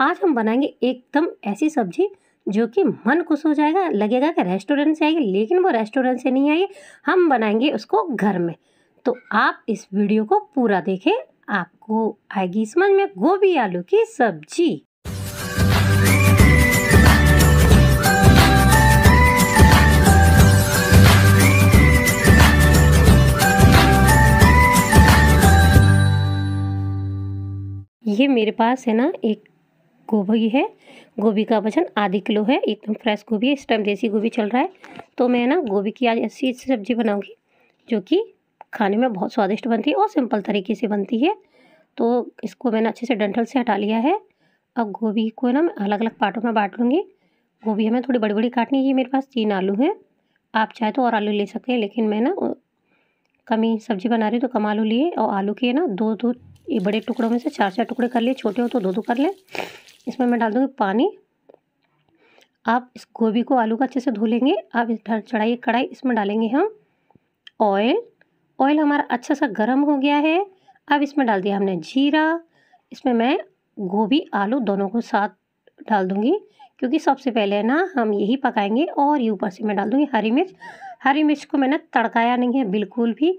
आज हम बनाएंगे एकदम ऐसी सब्जी जो कि मन खुश हो जाएगा लगेगा कि रेस्टोरेंट से आएगी लेकिन वो रेस्टोरेंट से नहीं आएगी हम बनाएंगे उसको घर में तो आप इस वीडियो को पूरा देखें आपको आएगी समझ में गोभी आलू की सब्जी ये मेरे पास है ना एक गोभी है गोभी का वजन आधी किलो है एकदम फ्रेश गोभी है इस टाइम देसी गोभी चल रहा है तो मैं ना गोभी की आज ऐसी सब्ज़ी बनाऊँगी जो कि खाने में बहुत स्वादिष्ट बनती है और सिंपल तरीके से बनती है तो इसको मैंने अच्छे से डंठल से हटा लिया है अब गोभी को ना मैं अलग अलग पार्टों में बांट लूँगी गोभी हमें थोड़ी बड़ी बड़ी काटनी है मेरे पास तीन आलू हैं आप चाहे तो और आलू ले सकते हैं लेकिन मैं ना कमी सब्ज़ी बना रही हूँ तो कम आलू लिए और आलू के ना दो दो ये बड़े टुकड़ों में से चार चार टुकड़े कर लिए छोटे हो तो दो दो कर लें इसमें मैं डाल दूँगी पानी आप इस गोभी को आलू का अच्छे से धो लेंगे आप इस चढ़ाइए कढ़ाई इसमें डालेंगे हम ऑयल ऑयल हमारा अच्छा सा गर्म हो गया है अब इसमें डाल दिया हमने जीरा इसमें मैं गोभी आलू दोनों को साथ डाल दूँगी क्योंकि सबसे पहले ना हम यही पकाएंगे और ये ऊपर से मैं डाल दूँगी हरी मिर्च हरी मिर्च को मैंने तड़काया नहीं है बिल्कुल भी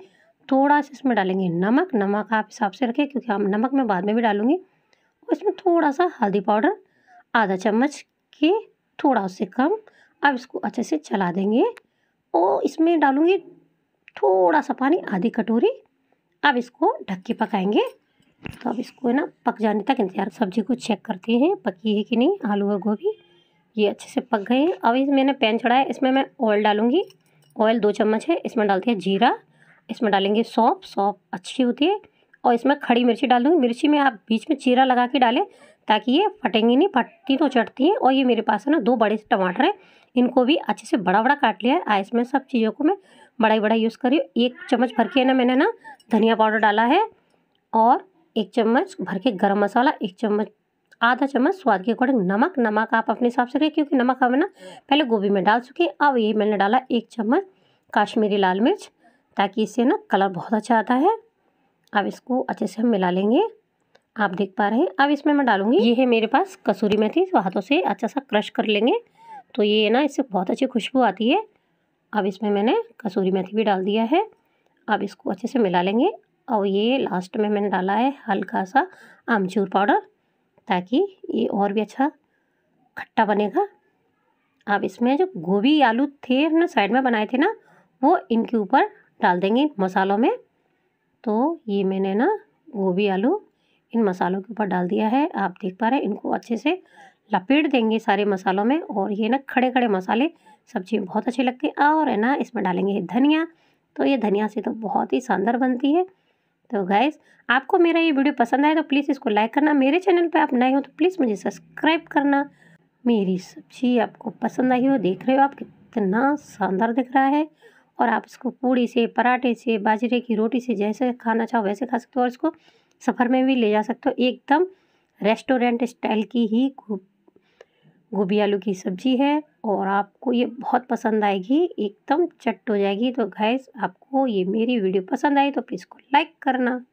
थोड़ा सा इसमें डालेंगे नमक नमक आप हिसाब से रखें क्योंकि हम नमक मैं बाद में भी डालूँगी उसमें थोड़ा सा हल्दी पाउडर आधा चम्मच के थोड़ा उससे कम अब इसको अच्छे से चला देंगे और इसमें डालूंगी थोड़ा सा पानी आधी कटोरी अब इसको ढक के पकाएंगे तो अब इसको है ना पक जाने तक इंतजार सब्जी को चेक करते हैं पकी है कि नहीं आलू और गोभी ये अच्छे से पक गए अब इस मैंने पैन चढ़ाया इसमें मैं ऑयल डालूंगी ऑयल दो चम्मच है इसमें डालते हैं जीरा इसमें डालेंगे सौंप सौंप अच्छी होती है और इसमें खड़ी मिर्ची डाल दूँगी मिर्ची में आप बीच में चीरा लगा के डालें ताकि ये फटेंगी नहीं फटती तो चटती हैं और ये मेरे पास है ना दो बड़े से टमाटर हैं इनको भी अच्छे से बड़ा बड़ा काट लिया है आइस में सब चीज़ों को मैं बड़ा ही बड़ा यूज़ करी एक चम्मच भर के ना मैंने ना धनिया पाउडर डाला है और एक चम्मच भर के गर्म मसाला एक चम्मच आधा चम्मच स्वाद के अकॉर्डिंग नमक नमक आप अपने हिसाब से करें क्योंकि नमक हमें ना पहले गोभी में डाल चुके अब ये मैंने डाला एक चम्मच काश्मीरी लाल मिर्च ताकि इससे ना कलर बहुत अच्छा आता है अब इसको अच्छे से हम मिला लेंगे आप देख पा रहे हैं अब इसमें मैं डालूंगी ये है मेरे पास कसूरी मेथी तो हाथों से अच्छा सा क्रश कर लेंगे तो ये ना इससे बहुत अच्छी खुशबू आती है अब इसमें मैंने कसूरी मेथी भी डाल दिया है अब इसको अच्छे से मिला लेंगे और ये लास्ट में मैंने डाला है हल्का सा आमचूर पाउडर ताकि ये और भी अच्छा खट्टा बनेगा अब इसमें जो गोभी आलू थे हमने साइड में बनाए थे ना वो इनके ऊपर डाल देंगे मसालों में तो ये मैंने ना गोभी आलू इन मसालों के ऊपर डाल दिया है आप देख पा रहे हैं इनको अच्छे से लपेट देंगे सारे मसालों में और ये ना खड़े खड़े मसाले सब्जी में बहुत अच्छे लगते हैं और है ना इसमें डालेंगे धनिया तो ये धनिया से तो बहुत ही शानदार बनती है तो गैस आपको मेरा ये वीडियो पसंद आए तो प्लीज़ इसको लाइक करना मेरे चैनल पे आप नए हो तो प्लीज़ मुझे सब्सक्राइब करना मेरी सब्जी आपको पसंद आई हो देख रहे हो आप कितना शानदार दिख रहा है और आप इसको पूड़ी से पराठे से बाजरे की रोटी से जैसे खाना चाहो वैसे खा सकते हो और इसको सफ़र में भी ले जा सकते हो एकदम रेस्टोरेंट स्टाइल की ही गोभी आलू की सब्ज़ी है और आपको ये बहुत पसंद आएगी एकदम चट हो जाएगी तो गैस आपको ये मेरी वीडियो पसंद आई तो प्लीज़ को लाइक करना